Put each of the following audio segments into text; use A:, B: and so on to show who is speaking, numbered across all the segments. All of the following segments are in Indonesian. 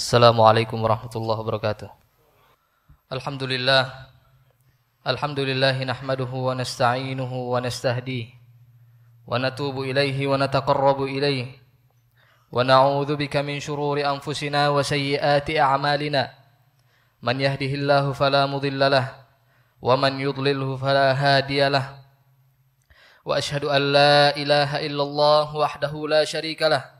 A: Assalamualaikum warahmatullahi wabarakatuh. Alhamdulillah. Alhamdulillahi nahmaduhu wa nasta'inuhu wa nastahdihi wa natubu ilaihi wa nataqarrabu ilaihi wa na'udzu bika min shururi anfusina wa sayyiati a'malina. Man yahdihillahu fala mudilla lah wa man yudlilhu fala hadiyalah. Wa ashhadu an la ilaha illallah wahdahu la syarika lah.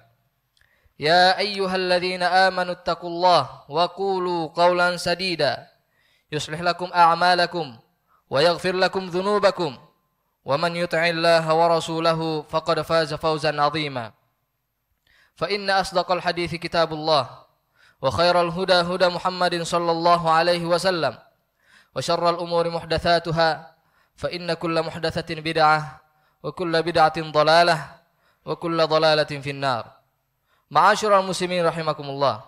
A: يا أيها الذين آمنوا اتقوا الله وقولوا قولا سديدا يصلح لكم أعمالكم ويغفر لكم ذنوبكم ومن يطع الله ورسوله فقد فاز فوزا عظيما فإن أصدق الحديث كتاب الله وخير الهدى هدى محمد صلى الله عليه وسلم وشر الأمور محدثاتها فإن كل محدثة بدعة وكل بدعة ضلالة وكل ضلالة في النار Ma'asyiral muslimin rahimakumullah.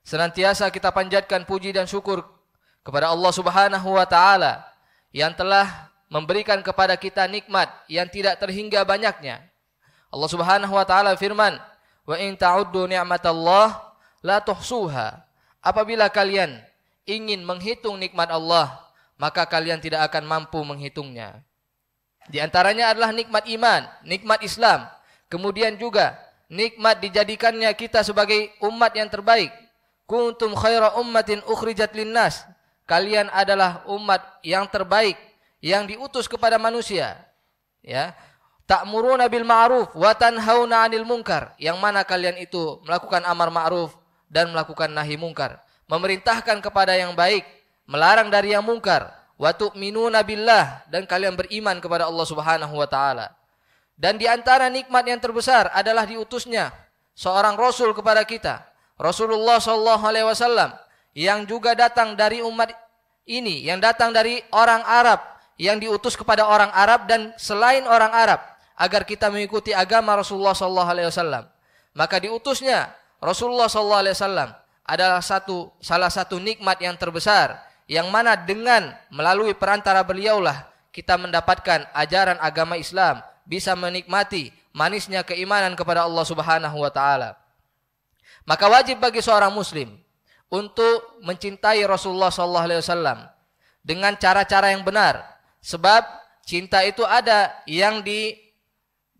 A: Senantiasa kita panjatkan puji dan syukur kepada Allah Subhanahu wa taala yang telah memberikan kepada kita nikmat yang tidak terhingga banyaknya. Allah Subhanahu wa taala firman, "Wa in ta'uddu ni'matallah la tuhsuha." Apabila kalian ingin menghitung nikmat Allah, maka kalian tidak akan mampu menghitungnya. Di antaranya adalah nikmat iman, nikmat Islam, kemudian juga nikmat dijadikannya kita sebagai umat yang terbaik. Kuntum khaira ummatin ukhrijat linnas. Kalian adalah umat yang terbaik yang diutus kepada manusia. Ya. Ta'muruna bil ma'ruf wa tanhauna 'anil munkar. Yang mana kalian itu melakukan amar ma'ruf dan melakukan nahi munkar. Memerintahkan kepada yang baik, melarang dari yang munkar. Wa tu'minuna billah dan kalian beriman kepada Allah Subhanahu wa taala. Dan di antara nikmat yang terbesar adalah diutusnya seorang rasul kepada kita, Rasulullah Shallallahu alaihi wasallam yang juga datang dari umat ini, yang datang dari orang Arab, yang diutus kepada orang Arab dan selain orang Arab agar kita mengikuti agama Rasulullah Shallallahu alaihi wasallam. Maka diutusnya Rasulullah Shallallahu alaihi wasallam adalah satu salah satu nikmat yang terbesar yang mana dengan melalui perantara beliaulah kita mendapatkan ajaran agama Islam bisa menikmati manisnya keimanan kepada Allah Subhanahu wa taala. Maka wajib bagi seorang muslim untuk mencintai Rasulullah sallallahu alaihi wasallam dengan cara-cara yang benar. Sebab cinta itu ada yang di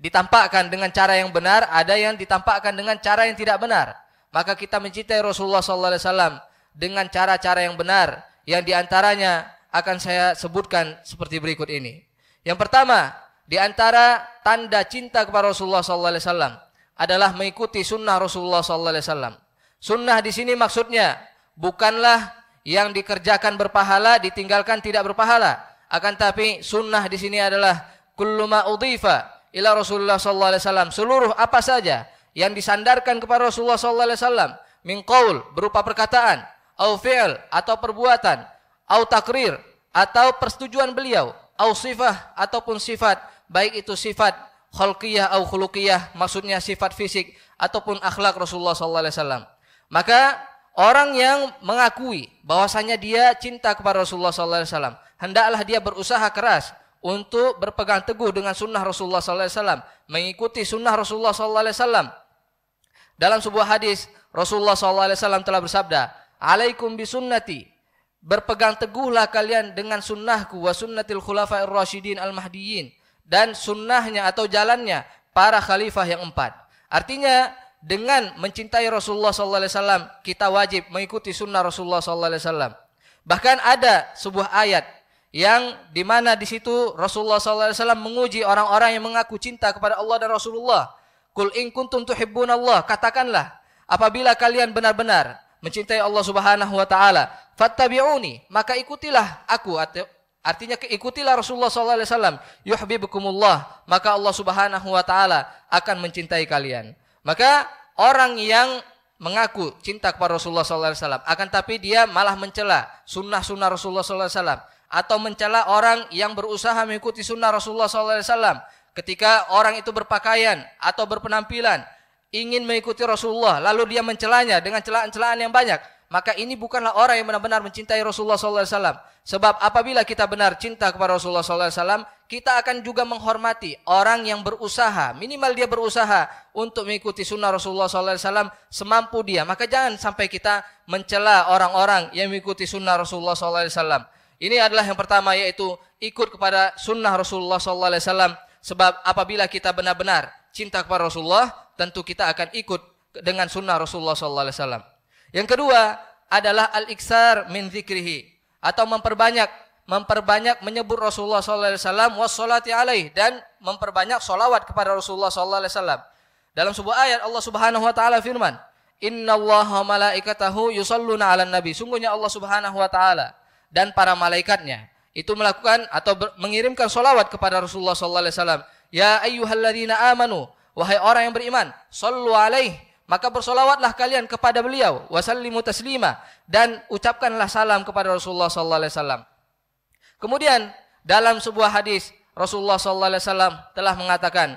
A: ditampakkan dengan cara yang benar, ada yang ditampakkan dengan cara yang tidak benar. Maka kita mencintai Rasulullah sallallahu alaihi wasallam dengan cara-cara yang benar yang diantaranya akan saya sebutkan seperti berikut ini. Yang pertama, di antara tanda cinta kepada Rasulullah sallallahu alaihi wasallam adalah mengikuti sunnah Rasulullah sallallahu alaihi wasallam. Sunnah di sini maksudnya bukanlah yang dikerjakan berpahala ditinggalkan tidak berpahala, akan tapi sunnah di sini adalah kullu ma udhifa ila Rasulullah sallallahu alaihi wasallam, seluruh apa saja yang disandarkan kepada Rasulullah sallallahu alaihi wasallam, min qaul berupa perkataan, au fi'l atau perbuatan, au takrir atau persetujuan beliau au sifah ataupun sifat baik itu sifat khalqiyah au khuluqiyah maksudnya sifat fisik ataupun akhlak Rasulullah sallallahu alaihi wasallam maka orang yang mengakui bahwasanya dia cinta kepada Rasulullah sallallahu alaihi wasallam hendaklah dia berusaha keras untuk berpegang teguh dengan sunnah Rasulullah sallallahu alaihi wasallam mengikuti sunnah Rasulullah sallallahu alaihi wasallam dalam sebuah hadis Rasulullah sallallahu alaihi wasallam telah bersabda alaikum bisunnati Berpegang teguhlah kalian dengan sunnahku wa sunnatil khulafair rasyidin al-mahdiyin dan sunnahnya atau jalannya para khalifah yang empat. Artinya dengan mencintai Rasulullah sallallahu alaihi wasallam kita wajib mengikuti sunnah Rasulullah sallallahu alaihi wasallam. Bahkan ada sebuah ayat yang di mana di situ Rasulullah sallallahu alaihi wasallam menguji orang-orang yang mengaku cinta kepada Allah dan Rasulullah. Kul in kuntum tuhibbunallah, katakanlah apabila kalian benar-benar mencintai Allah Subhanahu wa taala fattabi'uni, maka ikutilah aku Artinya ikutilah Rasulullah sallallahu alaihi wasallam, yuhibbukumullah, maka Allah Subhanahu wa taala akan mencintai kalian. Maka orang yang mengaku cinta kepada Rasulullah sallallahu alaihi wasallam akan tapi dia malah mencela sunnah-sunnah Rasulullah sallallahu alaihi wasallam atau mencela orang yang berusaha mengikuti sunnah Rasulullah sallallahu alaihi wasallam ketika orang itu berpakaian atau berpenampilan ingin mengikuti Rasulullah lalu dia mencelanya dengan celaan-celaan yang banyak maka ini bukanlah orang yang benar-benar mencintai Rasulullah SAW. Sebab apabila kita benar cinta kepada Rasulullah SAW, kita akan juga menghormati orang yang berusaha, minimal dia berusaha untuk mengikuti sunnah Rasulullah SAW semampu dia. Maka jangan sampai kita mencela orang-orang yang mengikuti sunnah Rasulullah SAW. Ini adalah yang pertama yaitu ikut kepada sunnah Rasulullah SAW. Sebab apabila kita benar-benar cinta kepada Rasulullah, tentu kita akan ikut dengan sunnah Rasulullah SAW. Yang kedua adalah al-iksar min zikrihi atau memperbanyak memperbanyak menyebut Rasulullah sallallahu alaihi wasallam wassalati alaih dan memperbanyak solawat kepada Rasulullah sallallahu alaihi wasallam. Dalam sebuah ayat Allah Subhanahu wa taala firman, "Innallaha malaikatahu yusalluna 'alan nabi." Sungguhnya Allah Subhanahu wa taala dan para malaikatnya itu melakukan atau mengirimkan solawat kepada Rasulullah sallallahu alaihi wasallam. "Ya ayyuhalladzina amanu" Wahai orang yang beriman, sallu alaih maka bersolawatlah kalian kepada beliau wasallimu taslima dan ucapkanlah salam kepada Rasulullah sallallahu alaihi wasallam. Kemudian dalam sebuah hadis Rasulullah sallallahu alaihi wasallam telah mengatakan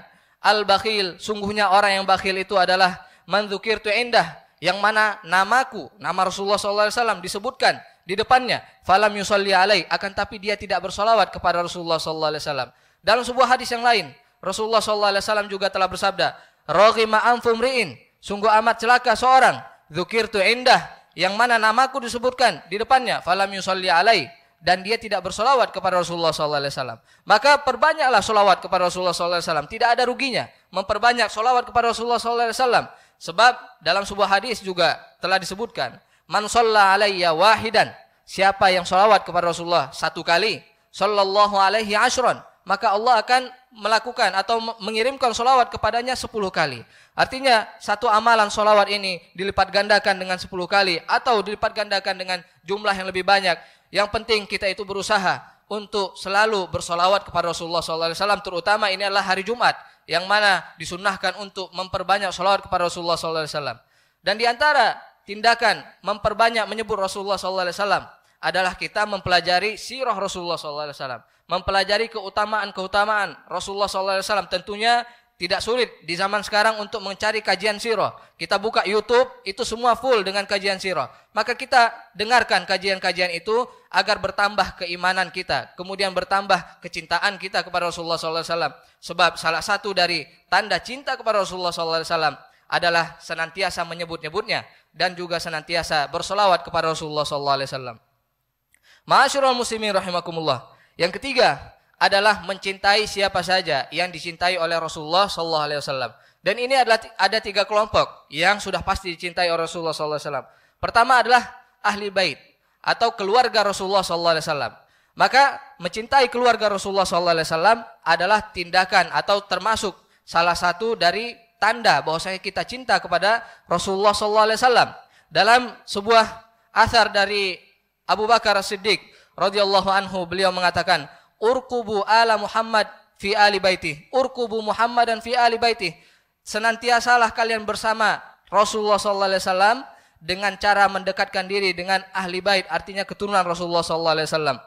A: al bakhil sungguhnya orang yang bakhil itu adalah man dzukirtu indah yang mana namaku nama Rasulullah sallallahu alaihi wasallam disebutkan di depannya falam yusalli alai akan tapi dia tidak bersolawat kepada Rasulullah sallallahu alaihi wasallam. Dalam sebuah hadis yang lain Rasulullah sallallahu alaihi wasallam juga telah bersabda raghima amfumriin Sungguh amat celaka seorang zukir tu indah yang mana namaku disebutkan di depannya falam yusalli alai dan dia tidak bersolawat kepada Rasulullah sallallahu alaihi wasallam. Maka perbanyaklah solawat kepada Rasulullah sallallahu alaihi wasallam. Tidak ada ruginya memperbanyak solawat kepada Rasulullah sallallahu alaihi wasallam. Sebab dalam sebuah hadis juga telah disebutkan, man shalla alayya wahidan, siapa yang solawat kepada Rasulullah satu kali, sallallahu alaihi asyron, maka Allah akan melakukan atau mengirimkan solawat kepadanya sepuluh kali. Artinya satu amalan solawat ini dilipat gandakan dengan sepuluh kali atau dilipat gandakan dengan jumlah yang lebih banyak. Yang penting kita itu berusaha untuk selalu bersolawat kepada Rasulullah SAW. Terutama ini adalah hari Jumat yang mana disunahkan untuk memperbanyak solawat kepada Rasulullah SAW. Dan diantara tindakan memperbanyak menyebut Rasulullah SAW adalah kita mempelajari sirah Rasulullah SAW. Mempelajari keutamaan-keutamaan Rasulullah SAW. Tentunya tidak sulit di zaman sekarang untuk mencari kajian sirah. Kita buka YouTube, itu semua full dengan kajian sirah. Maka kita dengarkan kajian-kajian itu agar bertambah keimanan kita, kemudian bertambah kecintaan kita kepada Rasulullah SAW. Sebab salah satu dari tanda cinta kepada Rasulullah SAW adalah senantiasa menyebut-nyebutnya dan juga senantiasa bersolawat kepada Rasulullah SAW. Ma'asyiral muslimin rahimakumullah. Yang ketiga, adalah mencintai siapa saja yang dicintai oleh Rasulullah sallallahu alaihi wasallam. Dan ini adalah ada tiga kelompok yang sudah pasti dicintai oleh Rasulullah sallallahu alaihi wasallam. Pertama adalah ahli bait atau keluarga Rasulullah sallallahu alaihi wasallam. Maka mencintai keluarga Rasulullah sallallahu alaihi wasallam adalah tindakan atau termasuk salah satu dari tanda bahwasanya kita cinta kepada Rasulullah sallallahu alaihi wasallam. Dalam sebuah asar dari Abu Bakar siddiq radhiyallahu anhu beliau mengatakan urkubu ala Muhammad fi ali baiti. Urkubu Muhammad dan fi ali baiti. Senantiasalah kalian bersama Rasulullah sallallahu alaihi wasallam dengan cara mendekatkan diri dengan ahli bait artinya keturunan Rasulullah sallallahu alaihi wasallam.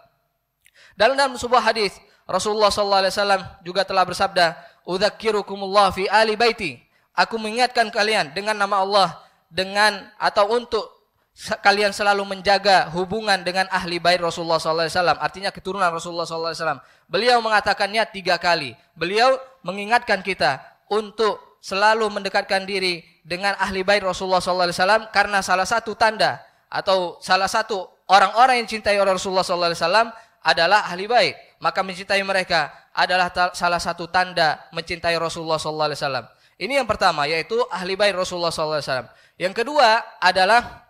A: Dalam dalam sebuah hadis Rasulullah sallallahu alaihi wasallam juga telah bersabda, "Udzakirukumullah fi ali baiti." Aku mengingatkan kalian dengan nama Allah dengan atau untuk kalian selalu menjaga hubungan dengan ahli bait Rasulullah SAW. Artinya keturunan Rasulullah SAW. Beliau mengatakannya tiga kali. Beliau mengingatkan kita untuk selalu mendekatkan diri dengan ahli bait Rasulullah SAW karena salah satu tanda atau salah satu orang-orang yang cintai Rasulullah SAW adalah ahli bait. Maka mencintai mereka adalah salah satu tanda mencintai Rasulullah SAW. Ini yang pertama yaitu ahli bait Rasulullah SAW. Yang kedua adalah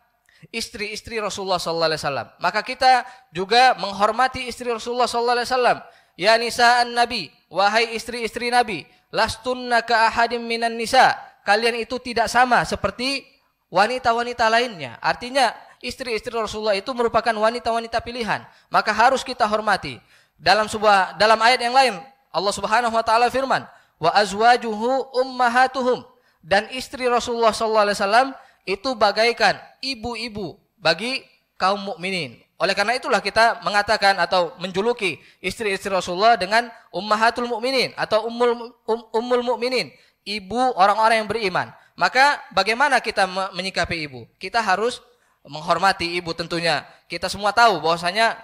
A: istri-istri Rasulullah sallallahu alaihi wasallam. Maka kita juga menghormati istri Rasulullah sallallahu alaihi wasallam. Ya nisaan nabi, wahai istri-istri nabi, lastunna ka ahadim minan nisa. Kalian itu tidak sama seperti wanita-wanita lainnya. Artinya istri-istri Rasulullah itu merupakan wanita-wanita pilihan, maka harus kita hormati. Dalam sebuah dalam ayat yang lain Allah Subhanahu wa taala firman, wa azwajuhu ummahatuhum dan istri Rasulullah sallallahu alaihi wasallam itu bagaikan ibu-ibu bagi kaum mukminin. Oleh karena itulah kita mengatakan atau menjuluki istri-istri Rasulullah dengan ummahatul mukminin atau ummul um, ummul mukminin, ibu orang-orang yang beriman. Maka bagaimana kita menyikapi ibu? Kita harus menghormati ibu tentunya. Kita semua tahu bahwasanya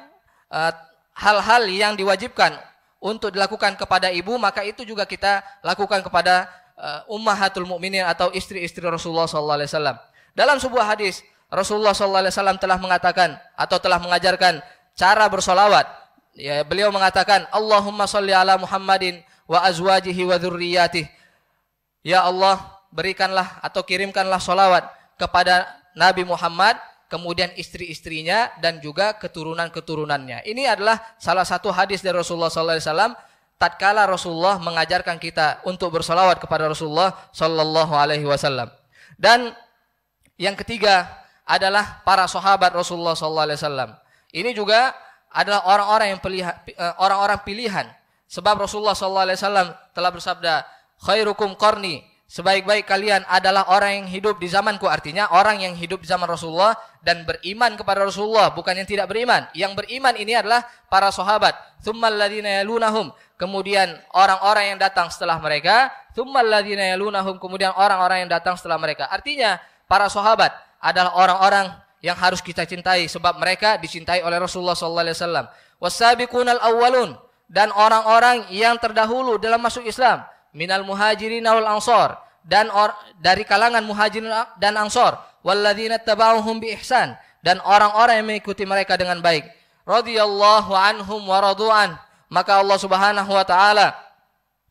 A: eh, hal-hal uh, yang diwajibkan untuk dilakukan kepada ibu maka itu juga kita lakukan kepada uh, ummahatul mukminin atau istri-istri Rasulullah sallallahu alaihi wasallam. Dalam sebuah hadis, Rasulullah SAW telah mengatakan atau telah mengajarkan cara bersolawat. Ya, beliau mengatakan, Allahumma salli ala Muhammadin wa azwajihi wa dhurriyatih. Ya Allah, berikanlah atau kirimkanlah solawat kepada Nabi Muhammad, kemudian istri-istrinya dan juga keturunan-keturunannya. Ini adalah salah satu hadis dari Rasulullah SAW tatkala Rasulullah mengajarkan kita untuk bersolawat kepada Rasulullah Sallallahu Alaihi Wasallam. Dan yang ketiga adalah para sahabat Rasulullah sallallahu alaihi wasallam. Ini juga adalah orang-orang yang pilihan eh, orang-orang pilihan. Sebab Rasulullah sallallahu alaihi wasallam telah bersabda, "Khairukum qarni." Sebaik-baik kalian adalah orang yang hidup di zamanku. Artinya orang yang hidup di zaman Rasulullah dan beriman kepada Rasulullah, bukan yang tidak beriman. Yang beriman ini adalah para sahabat. Tsummal ladzina yalunahum. Kemudian orang-orang yang datang setelah mereka, tsummal ladzina yalunahum. Kemudian orang-orang yang datang setelah mereka. Artinya para sahabat adalah orang-orang yang harus kita cintai sebab mereka dicintai oleh Rasulullah sallallahu alaihi wasallam. al awwalun dan orang-orang yang terdahulu dalam masuk Islam minal muhajirin wal ansor dan or, dari kalangan muhajirin dan ansor walladzina tabauhum bi ihsan dan orang-orang yang mengikuti mereka dengan baik radhiyallahu anhum wa radu'an maka Allah Subhanahu wa taala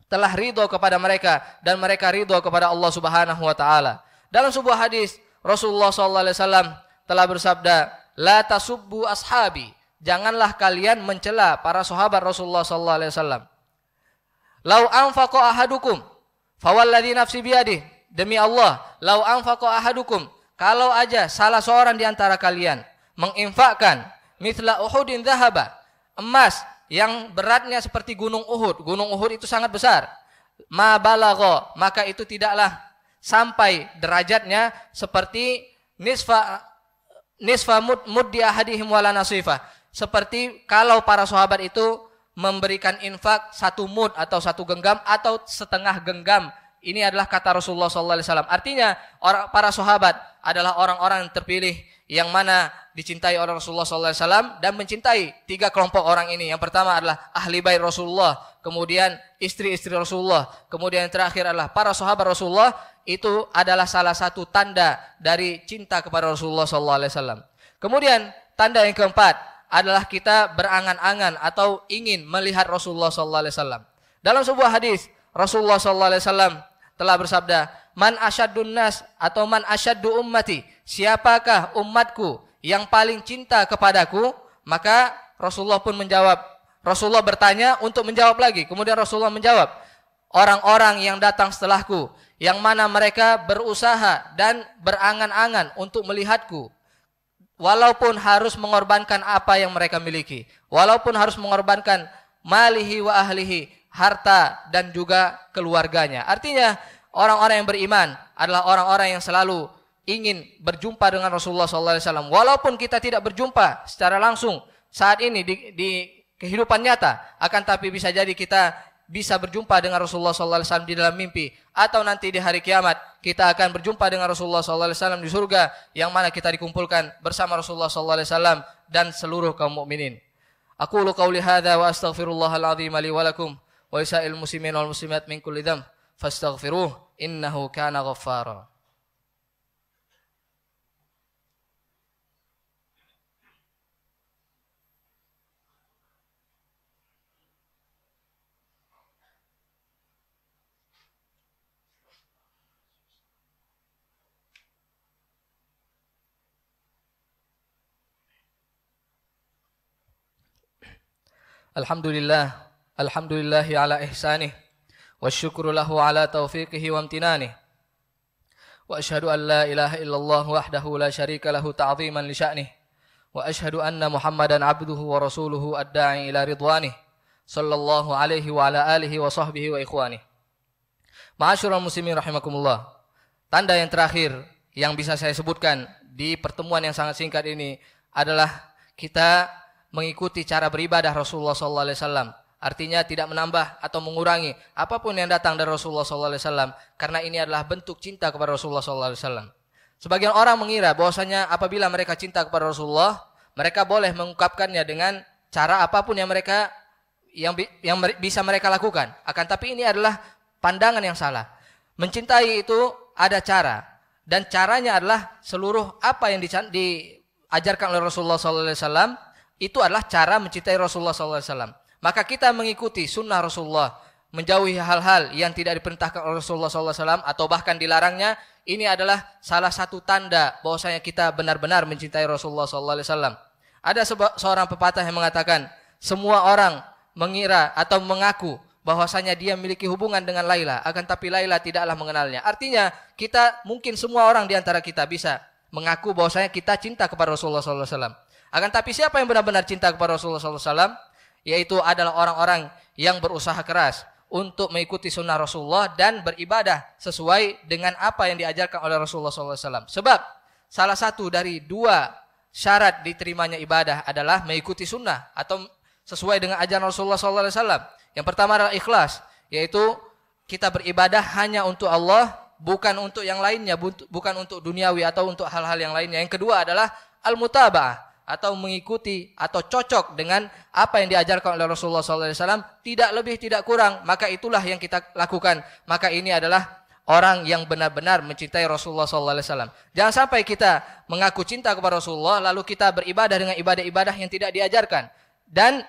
A: telah ridho kepada mereka dan mereka ridho kepada Allah Subhanahu wa taala dalam sebuah hadis Rasulullah Sallallahu Alaihi Wasallam telah bersabda, "La tasubbu ashabi." Janganlah kalian mencela para sahabat Rasulullah Sallallahu Alaihi Wasallam. Lau anfaqo ahadukum fawalladhi nafsi biadih. Demi Allah, lau anfaqo ahadukum. Kalau aja salah seorang di antara kalian menginfakkan mithla uhudin zahaba, emas yang beratnya seperti gunung Uhud. Gunung Uhud itu sangat besar. Ma balago, maka itu tidaklah sampai derajatnya seperti nisfa nisfa mud, muddi ahadihim wala nasifah. Seperti kalau para sahabat itu memberikan infak satu mud atau satu genggam atau setengah genggam ini adalah kata Rasulullah sallallahu alaihi wasallam. Artinya orang para sahabat adalah orang-orang yang terpilih yang mana dicintai oleh Rasulullah sallallahu alaihi wasallam dan mencintai tiga kelompok orang ini. Yang pertama adalah ahli bait Rasulullah, kemudian istri-istri Rasulullah, kemudian yang terakhir adalah para sahabat Rasulullah. Itu adalah salah satu tanda dari cinta kepada Rasulullah sallallahu alaihi wasallam. Kemudian tanda yang keempat adalah kita berangan-angan atau ingin melihat Rasulullah sallallahu alaihi wasallam. Dalam sebuah hadis Rasulullah sallallahu alaihi wasallam telah bersabda, "Man asyaddun nas atau man asyaddu ummati?" Siapakah umatku yang paling cinta kepadaku? Maka Rasulullah pun menjawab. Rasulullah bertanya untuk menjawab lagi. Kemudian Rasulullah menjawab, "Orang-orang yang datang setelahku, yang mana mereka berusaha dan berangan-angan untuk melihatku, walaupun harus mengorbankan apa yang mereka miliki, walaupun harus mengorbankan malihi wa ahlihi, harta dan juga keluarganya. Artinya orang-orang yang beriman adalah orang-orang yang selalu ingin berjumpa dengan Rasulullah SAW. Walaupun kita tidak berjumpa secara langsung saat ini di, di kehidupan nyata, akan tapi bisa jadi kita bisa berjumpa dengan Rasulullah SAW di dalam mimpi atau nanti di hari kiamat kita akan berjumpa dengan Rasulullah SAW di surga yang mana kita dikumpulkan bersama Rasulullah SAW dan seluruh kaum mukminin. Aku qauli hada wa astaghfirullahal azim wa ولسائر المسلمين والمسلمات من كل ذنب فاستغفروه إنه كان غفارا الحمد لله Alhamdulillahi ala ihsanih wa syukru lahu ala taufiqihi wa amtinanih wa ashhadu an la ilaha illallah wahdahu la sharika lahu ta'ziman li sya'nih wa ashhadu anna Muhammadan abduhu wa rasuluhu adda'i ila ridwanih sallallahu alaihi wa ala alihi wa sahbihi wa ikhwanih ma'asyurul muslimin rahimakumullah tanda yang terakhir yang bisa saya sebutkan di pertemuan yang sangat singkat ini adalah kita mengikuti cara beribadah Rasulullah sallallahu alaihi wasallam Artinya tidak menambah atau mengurangi apapun yang datang dari Rasulullah SAW. Karena ini adalah bentuk cinta kepada Rasulullah SAW. Sebagian orang mengira bahwasanya apabila mereka cinta kepada Rasulullah, mereka boleh mengungkapkannya dengan cara apapun yang mereka yang yang bisa mereka lakukan. Akan tapi ini adalah pandangan yang salah. Mencintai itu ada cara dan caranya adalah seluruh apa yang diajarkan oleh Rasulullah SAW itu adalah cara mencintai Rasulullah SAW. Maka kita mengikuti sunnah Rasulullah, menjauhi hal-hal yang tidak diperintahkan oleh Rasulullah SAW atau bahkan dilarangnya, ini adalah salah satu tanda bahwasanya kita benar-benar mencintai Rasulullah SAW. Ada seorang pepatah yang mengatakan, semua orang mengira atau mengaku bahwasanya dia memiliki hubungan dengan Laila, akan tapi Laila tidaklah mengenalnya. Artinya, kita mungkin semua orang di antara kita bisa mengaku bahwasanya kita cinta kepada Rasulullah SAW. Akan tapi siapa yang benar-benar cinta kepada Rasulullah SAW? yaitu adalah orang-orang yang berusaha keras untuk mengikuti sunnah Rasulullah dan beribadah sesuai dengan apa yang diajarkan oleh Rasulullah SAW. Sebab salah satu dari dua syarat diterimanya ibadah adalah mengikuti sunnah atau sesuai dengan ajaran Rasulullah SAW. Yang pertama adalah ikhlas, yaitu kita beribadah hanya untuk Allah, bukan untuk yang lainnya, bukan untuk duniawi atau untuk hal-hal yang lainnya. Yang kedua adalah al-mutaba'ah, atau mengikuti atau cocok dengan apa yang diajarkan oleh Rasulullah SAW tidak lebih tidak kurang maka itulah yang kita lakukan maka ini adalah orang yang benar-benar mencintai Rasulullah SAW jangan sampai kita mengaku cinta kepada Rasulullah lalu kita beribadah dengan ibadah-ibadah yang tidak diajarkan dan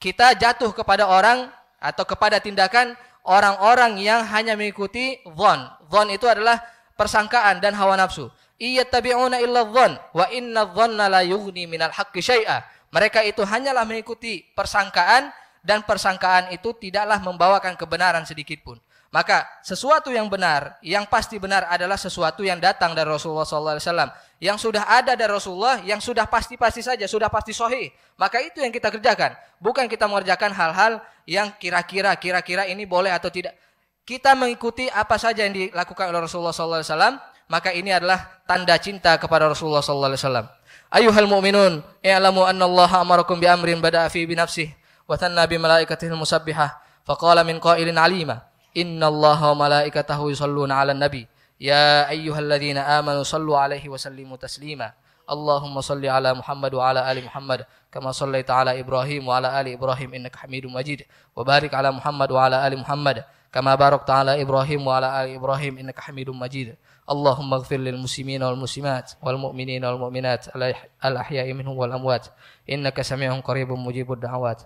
A: kita jatuh kepada orang atau kepada tindakan orang-orang yang hanya mengikuti von von itu adalah persangkaan dan hawa nafsu iyattabi'una illa dhon wa inna dhonna la yughni minal haqqi syai'a. Mereka itu hanyalah mengikuti persangkaan dan persangkaan itu tidaklah membawakan kebenaran sedikit pun. Maka sesuatu yang benar, yang pasti benar adalah sesuatu yang datang dari Rasulullah SAW. Yang sudah ada dari Rasulullah, yang sudah pasti-pasti saja, sudah pasti sohi. Maka itu yang kita kerjakan. Bukan kita mengerjakan hal-hal yang kira-kira, kira-kira ini boleh atau tidak. Kita mengikuti apa saja yang dilakukan oleh Rasulullah SAW maka ini adalah tanda cinta kepada Rasulullah sallallahu alaihi wasallam. Ayuhal mu'minun, i'lamu anna Allah amarakum bi amrin bada'a fi bi nafsihi wa thanna bi malaikatihi musabbihah faqala min qailin alima inna Allah wa malaikatahu yusalluna 'alan nabi ya ayyuhalladzina amanu sallu 'alaihi wa sallimu taslima. Allahumma salli ala Muhammad wa ala ali Muhammad kama sallaita ala Ibrahim wa ala ali Ibrahim innaka Hamidum Majid wa barik ala Muhammad wa ala ali Muhammad kama barakta ala Ibrahim wa ala ali Ibrahim innaka Hamidum Majid. اللهم اغفر للمسلمين والمسلمات والمؤمنين والمؤمنات الأحياء منهم والأموات إنك سميع قريب مجيب الدعوات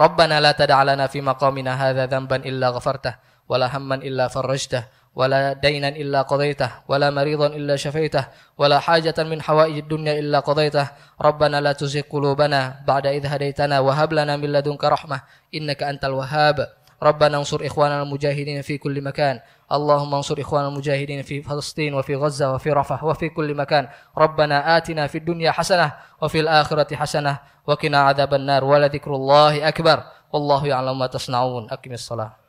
A: ربنا لا تدع لنا في مقامنا هذا ذنبا إلا غفرته ولا هما إلا فرجته ولا دينا إلا قضيته ولا مريضا إلا شفيته ولا حاجة من حوائج الدنيا إلا قضيته ربنا لا تزغ قلوبنا بعد إذ هديتنا وهب لنا من لدنك رحمة إنك أنت الوهاب ربنا انصر إخواننا المجاهدين في كل مكان اللهم انصر إخواننا المجاهدين في فلسطين وفي غزة وفي رفح وفي كل مكان ربنا آتنا في الدنيا حسنة وفي الآخرة حسنة وقنا عذاب النار ولذكر الله أكبر والله يعلم ما تصنعون أقم الصلاة